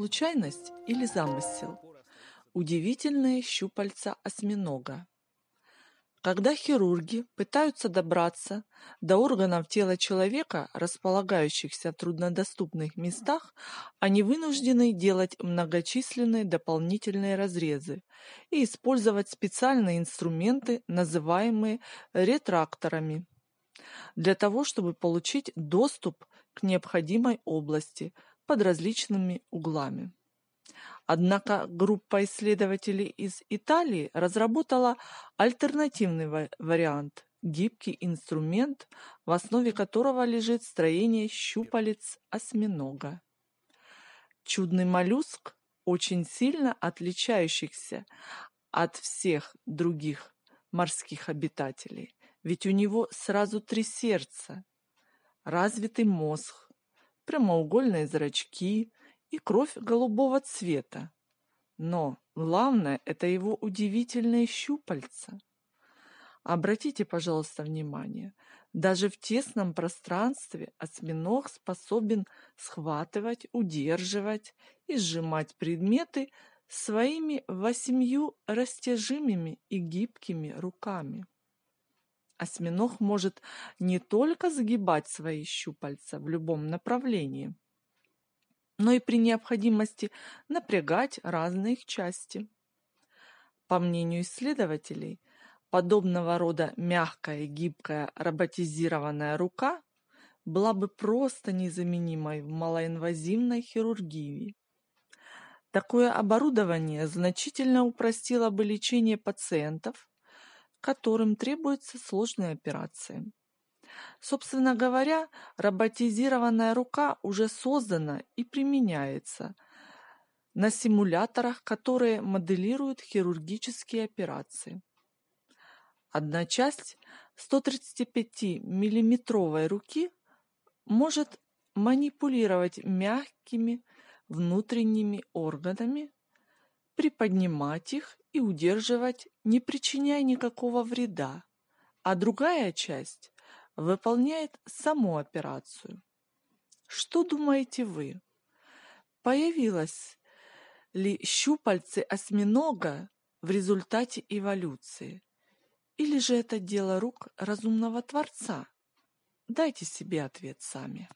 Случайность или замысел? Удивительные щупальца осьминога. Когда хирурги пытаются добраться до органов тела человека, располагающихся в труднодоступных местах, они вынуждены делать многочисленные дополнительные разрезы и использовать специальные инструменты, называемые ретракторами, для того, чтобы получить доступ к необходимой области, под различными углами. Однако группа исследователей из Италии разработала альтернативный вариант – гибкий инструмент, в основе которого лежит строение щупалец осьминога. Чудный моллюск, очень сильно отличающийся от всех других морских обитателей, ведь у него сразу три сердца, развитый мозг, прямоугольные зрачки и кровь голубого цвета. Но главное – это его удивительные щупальца. Обратите, пожалуйста, внимание, даже в тесном пространстве осьминог способен схватывать, удерживать и сжимать предметы своими восемью растяжимыми и гибкими руками. Осьминог может не только загибать свои щупальца в любом направлении, но и при необходимости напрягать разные их части. По мнению исследователей, подобного рода мягкая и гибкая роботизированная рука была бы просто незаменимой в малоинвазивной хирургии. Такое оборудование значительно упростило бы лечение пациентов, которым требуется сложная операция. Собственно говоря, роботизированная рука уже создана и применяется на симуляторах, которые моделируют хирургические операции. Одна часть 135-миллиметровой руки может манипулировать мягкими внутренними органами приподнимать их и удерживать, не причиняя никакого вреда, а другая часть выполняет саму операцию. Что думаете вы? Появилось ли щупальцы осьминога в результате эволюции? Или же это дело рук разумного Творца? Дайте себе ответ сами.